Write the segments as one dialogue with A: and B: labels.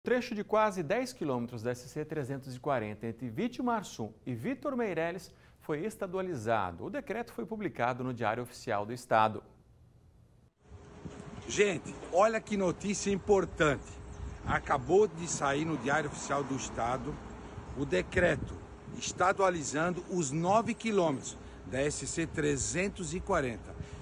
A: O trecho de quase 10 quilômetros da SC-340 entre Vítio Marçum e Vitor Meireles foi estadualizado. O decreto foi publicado no Diário Oficial do Estado.
B: Gente, olha que notícia importante. Acabou de sair no Diário Oficial do Estado o decreto estadualizando os 9 quilômetros da SC-340,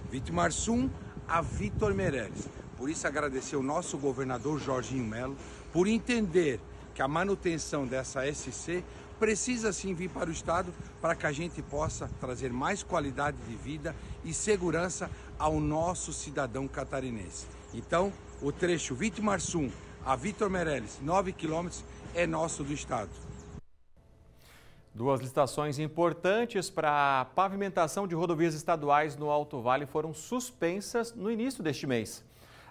B: Vítio Marçum a Vitor Meireles. Por isso agradecer ao nosso governador Jorginho Melo por entender que a manutenção dessa SC precisa sim vir para o Estado para que a gente possa trazer mais qualidade de vida e segurança ao nosso cidadão catarinense. Então, o trecho Vitmar a Vitor Meirelles, 9 quilômetros, é nosso do Estado.
A: Duas licitações importantes para a pavimentação de rodovias estaduais no Alto Vale foram suspensas no início deste mês.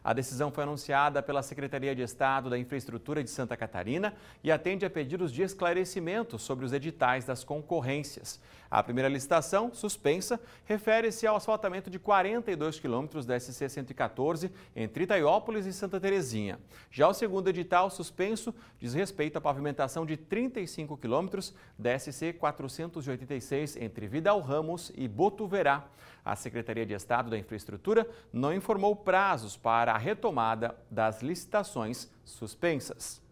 A: A decisão foi anunciada pela Secretaria de Estado da Infraestrutura de Santa Catarina e atende a pedidos de esclarecimento sobre os editais das concorrências. A primeira licitação, suspensa, refere-se ao asfaltamento de 42 quilômetros da SC 114 entre Itaiópolis e Santa Terezinha. Já o segundo edital, suspenso, diz respeito à pavimentação de 35 quilômetros da SC 486 entre Vidal Ramos e Botuverá. A Secretaria de Estado da Infraestrutura não informou prazos para a retomada das licitações suspensas.